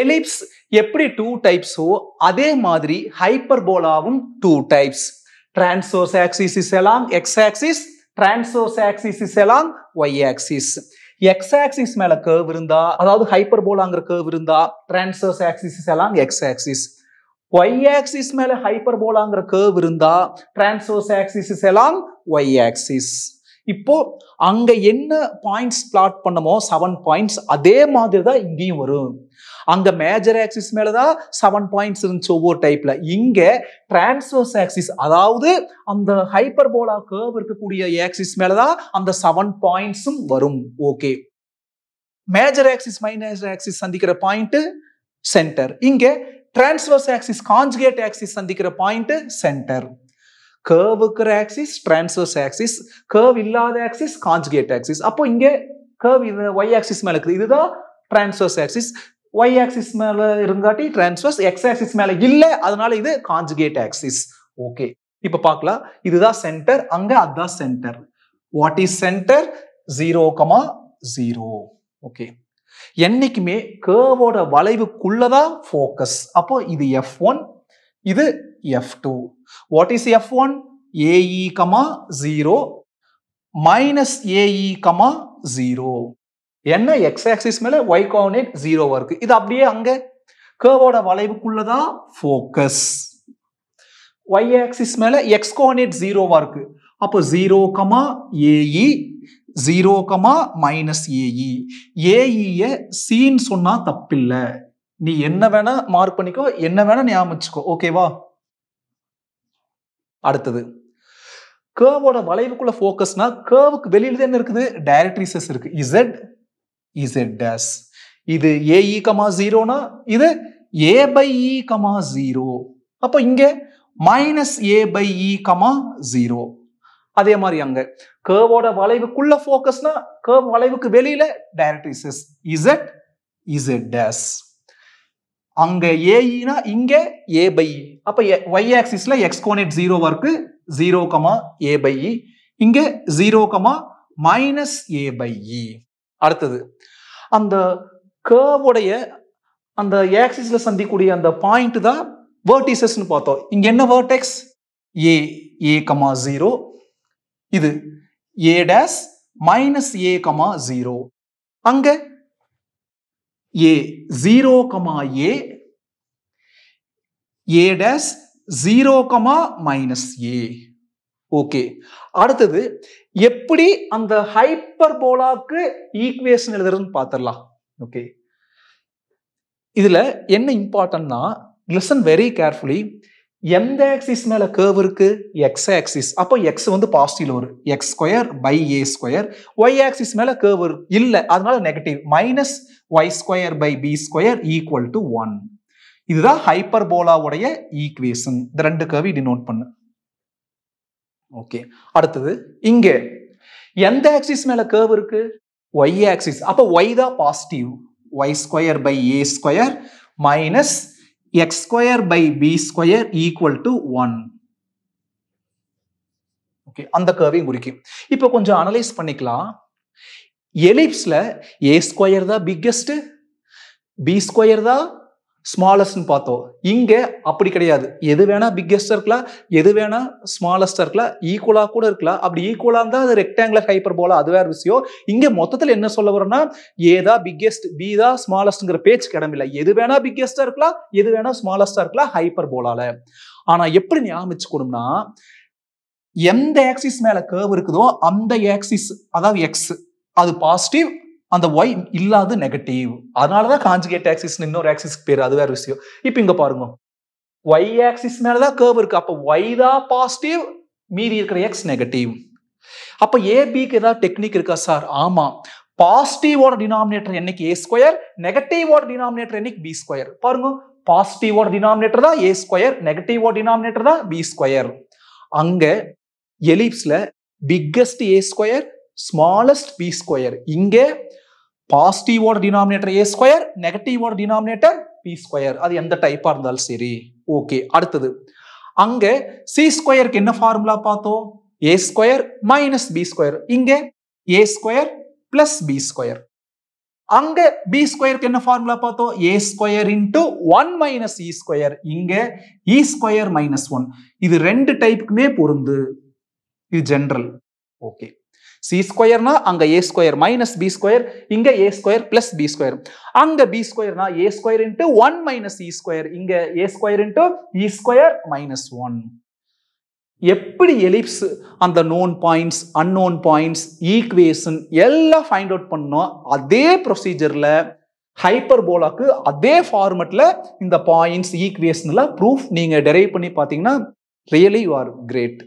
Ellipse எப்படி two டைப்ஸோ அதே மாதிரி ஹைப்பர்போலாவும் two types transverse axis is along x axis transverse axis is along y axis x axis மேல கேவ் இருந்தா அதாவது ஹைப்பர்போலாங்கிற கேவ் இருந்தா transverse axis along x axis y axis மேல ஹைப்பர்போலாங்கிற கேவ் இருந்தா transverse axis along y axis இப்போ அங்க என்ன பாயிண்ட்ஸ் பிளாட் பண்ணமோ செவன் பாயிண்ட்ஸ் அதே மாதிரி தான் இங்கேயும் வரும் அங்க மேஜர் ஆக்சிஸ் மேலதான் செவன் பாயிண்ட்ஸ் இருந்துச்சு ஒவ்வொரு டைப்ல இங்க டிரான்ஸ்வர்ஸ் ஆக்சிஸ் அதாவது அந்த ஹைப்பர் போலா கேர்வ் இருக்கக்கூடிய ஆக்சிஸ் மேலதான் அந்த செவன் பாயிண்ட்ஸும் வரும் okay major axis minor axis சந்திக்கிற பாயிண்ட் சென்டர் இங்க டிரான்ஸ்வர்ஸ் ஆக்சிஸ் கான்ஜுகேட் ஆக்சிஸ் சந்திக்கிற பாயிண்ட் சென்டர் கேர்வ் இருக்கிற ஆக்சிஸ் டிரான்ஸ்வர்ஸ் ஆக்சிஸ் கேர்வ் இல்லாத ஆக்சிஸ் கான்ஜுகேட் ஆக்சிஸ் அப்போ இங்கே கேர்வ் இது ஒய் ஆக்சிஸ் மேலே இருக்குது இதுதான் டிரான்ஸ்வர்ஸ் ஆக்சிஸ் ஒய் ஆக்சிஸ் மேலே இருந்தாட்டி டிரான்ஸ்வர்ஸ் எக்ஸ் ஆக்சிஸ் மேலே இல்லை அதனால இது கான்ஜுகேட் ஆக்சிஸ் ஓகே இப்போ பார்க்கலாம் இதுதான் சென்டர் அங்கே அதுதான் centre what is centre zero comma zero okay என்னைக்குமே கேர்வோட வளைவுக்குள்ளதான் ஃபோக்கஸ் அப்போ இது எஃப் ஒன் இது F2. What is F1? AE 0 minus AE 0. என்ன x-axis மேல y coordinate 0 வருக்கு. இது அப்படியே அங்க கேர்வோட வலைவுக்குள்ளதா ஃபோக்கஸ் ஒய் ஆக்சிஸ் மேல x coordinate 0 வருக்கு. அப்பு zero comma a e zero comma minus a e ஏஇய சீன்னு சொன்னா தப்பில்லை நீ என்ன வேணா மார்க் பண்ணிக்கோ என்ன வேணா ஞாபகம் ஓகே ஓகேவா அடுத்தது கேர்வோட வளைவுக்குள்ள ஃபோக்கஸ்னா கேர்வுக்கு வெளியில என்ன இருக்குது டைரக்ட்ரிசஸ் இருக்கு இசட் இசட் டேஸ் இது ஏஇ கமா ஜீரோனா இது a by e comma zero அப்போ இங்க minus a by e comma zero அதே மாதிரி அங்க கேர்வோட வளைவுக்குள்ள ஃபோக்கஸ்னா கேர்வ் வளைவுக்கு வெளியில டைரக்ட்ரிசஸ் இசட் இசட் டேஸ் அங்க ஏஇனா e இங்க ஏ பை இ e. அப்ப ஒய் ஆக்சிஸ்ல கோனேட் ஜீரோ இருக்கு zero comma a by e இங்க zero comma minus a by e அடுத்தது அந்த கேவுடைய அந்த ஆக்சிஸ்ல சந்திக்கூடிய அந்த பாயிண்ட் தான் வேர்டிசஸ் பார்த்தோம் இங்க என்ன vertex a a comma zero இது a dash minus a comma zero அங்க a zero comma a a dash zero comma minus a okay அடுத்தது எப்படி அந்த ஹைப்பர் போலாக்கு ஈக்குவேஷன் எழுதுறதுன்னு பார்த்துடலாம் ஓகே இதுல என்ன இம்பார்ட்டன்னா லிசன் வெரி கேர்ஃபுல்லி எந்த ஆக்சிஸ் மேல கேர்வ் இருக்கு எக்ஸ் ஆக்சிஸ் அப்போ எக்ஸ் வந்து பாசிட்டிவ்ல ஒரு x square by a square y axis மேல கேர்வ் இல்லை அதனால negative minus y square by b square equal to one இதுதான் ஹைப்பர்போலாவுடைய equation. இந்த ரெண்டு கவி டினோட் பண்ணு ஓகே அடுத்தது இங்கே எந்த ஆக்சிஸ் மேல curve இருக்கு ஒய் ஆக்சிஸ் அப்போ y தா positive y square by a square minus x square by b square equal to one okay அந்த கர்வியும் குறிக்கும் இப்போ கொஞ்சம் அனலைஸ் பண்ணிக்கலாம் எலிப்ஸில் ஏ ஸ்கொயர் தான் பிக்கெஸ்ட்டு பி ஸ்கொயர் தான் ஸ்மாலஸ்ட்னு பார்த்தோம் இங்கே அப்படி கிடையாது எது வேணால் பிக்கெஸ்டாக இருக்கலாம் எது வேணால் ஸ்மாலஸ்டாக இருக்கலாம் ஈக்குவலாக கூட இருக்கலாம் அப்படி ஈக்குவலாக இருந்தால் அது ரெக்டாங்குலர் ஹைப்பர் போல அது வேறு விஷயம் இங்கே மொத்தத்தில் என்ன சொல்ல வரோம்னா ஏதா பிக்கெஸ்ட் பி தான் ஸ்மாலஸ்ட்ங்கிற பேச்சு கிடமில்லை எது வேணால் பிக்கெஸ்டாக இருக்கலாம் எது வேணால் ஸ்மாலஸ்டாக இருக்கலாம் ஹைப்பர் போலால ஆனால் எப்படி ஞாபகம் எந்த ஆக்சிஸ் மேலே கேவ் இருக்குதோ அந்த ஆக்சிஸ் அதாவது எக்ஸ் அது பாசிட்டிவ் அந்த ஒய் இல்லாத நெகட்டிவ் அதனாலதான் காஞ்சுகேட் ஆக்சிஸ்னு இன்னொரு ஆக்சிஸ்க்கு பேர் அது வேற விஷயம் இப்போ இங்க பாருங்க ஒய் ஆக்சிஸ் மேலதான் கேர்வ் இருக்கு அப்போ ஒய் தான் பாசிட்டிவ் மீறி இருக்கிற எக்ஸ் நெகட்டிவ் அப்போ ஏபிக்கு ஏதாவது டெக்னிக் இருக்கா சார் ஆமா பாசிட்டிவோட டினாமினேட்டர் என்னைக்கு ஏ ஸ்கொயர் நெகட்டிவோட டினாமினேட்டர் என்னைக்கு பி ஸ்கொயர் பாருங்க பாசிட்டிவோட டினாமினேட்டர் தான் ஏ ஸ்கொயர் நெகட்டிவோட டினாமினேட்டர் தான் பி ஸ்கொயர் அங்க எலிப்ஸ்ல biggest a square smallest b square இங்கே பாசிட்டிவோட டினாமினேட்டர் ஏ ஸ்கொயர் நெகட்டிவோட டினாமினேட்டர் பி ஸ்கொயர் அது எந்த டைப்பாக இருந்தாலும் சரி ஓகே அடுத்தது அங்கே சி ஸ்கொயருக்கு என்ன ஃபார்முலா பார்த்தோம் a square minus b square இங்கே a square plus b square அங்க பி ஸ்கொயருக்கு என்ன ஃபார்முலா பார்த்தோம் a square into one minus e square இங்க இ ஸ்கொயர் மைனஸ் ஒன் இது ரெண்டு டைப்புக்குமே பொருந்து இது ஜென்ரல் ஓகே சி ஸ்கொயர்னா அங்க a square minus b square இங்க a square plus b square அங்க பி ஸ்கொயர்னா a square into one minus e square இங்க a square into e square minus one எப்படி எலிப்ஸ் அந்த known points unknown points equation எல்லாம் find out பண்ணோம் அதே ப்ரொசீஜரில் hyper போலாக்கு அதே ஃபார்மெட்டில் இந்த பாயிண்ட்ஸ் ஈக்குவேஷனில் ப்ரூஃப் நீங்கள் டெரைவ் பண்ணி பார்த்தீங்கன்னா ரியலி யூ ஆர் கிரேட்